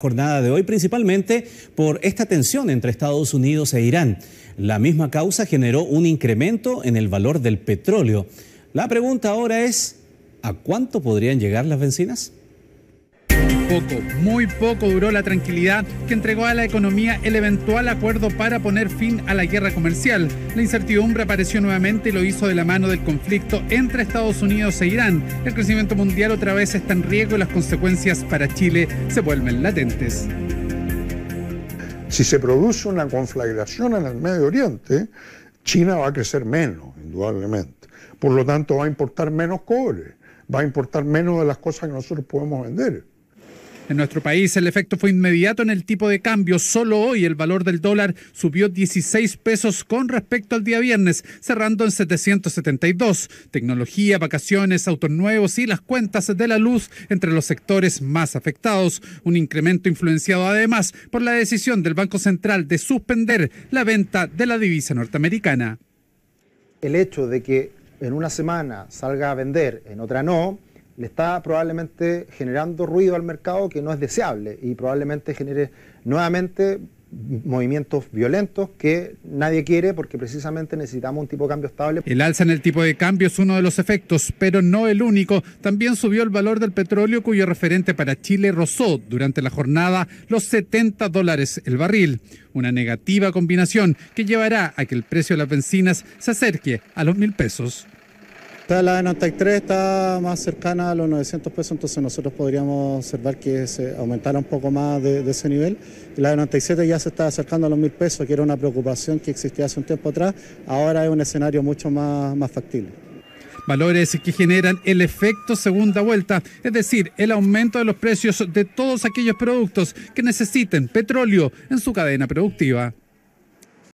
jornada de hoy, principalmente por esta tensión entre Estados Unidos e Irán. La misma causa generó un incremento en el valor del petróleo. La pregunta ahora es, ¿a cuánto podrían llegar las bencinas? poco, muy poco duró la tranquilidad que entregó a la economía el eventual acuerdo para poner fin a la guerra comercial. La incertidumbre apareció nuevamente y lo hizo de la mano del conflicto entre Estados Unidos e Irán. El crecimiento mundial otra vez está en riesgo y las consecuencias para Chile se vuelven latentes. Si se produce una conflagración en el Medio Oriente, China va a crecer menos, indudablemente. Por lo tanto, va a importar menos cobre, va a importar menos de las cosas que nosotros podemos vender. En nuestro país el efecto fue inmediato en el tipo de cambio. Solo hoy el valor del dólar subió 16 pesos con respecto al día viernes, cerrando en 772. Tecnología, vacaciones, autos nuevos y las cuentas de la luz entre los sectores más afectados. Un incremento influenciado además por la decisión del Banco Central de suspender la venta de la divisa norteamericana. El hecho de que en una semana salga a vender, en otra no, le está probablemente generando ruido al mercado que no es deseable y probablemente genere nuevamente movimientos violentos que nadie quiere porque precisamente necesitamos un tipo de cambio estable. El alza en el tipo de cambio es uno de los efectos, pero no el único. También subió el valor del petróleo cuyo referente para Chile rozó durante la jornada los 70 dólares el barril. Una negativa combinación que llevará a que el precio de las bencinas se acerque a los mil pesos la de 93 está más cercana a los 900 pesos, entonces nosotros podríamos observar que se aumentara un poco más de, ese nivel. La de 97 ya se está acercando a los 1000 pesos, que era una preocupación que existía hace un tiempo atrás. Ahora es un escenario mucho más, más factible valores que generan el efecto segunda vuelta, es decir, el aumento de los precios de todos aquellos productos que necesiten petróleo en su cadena productiva.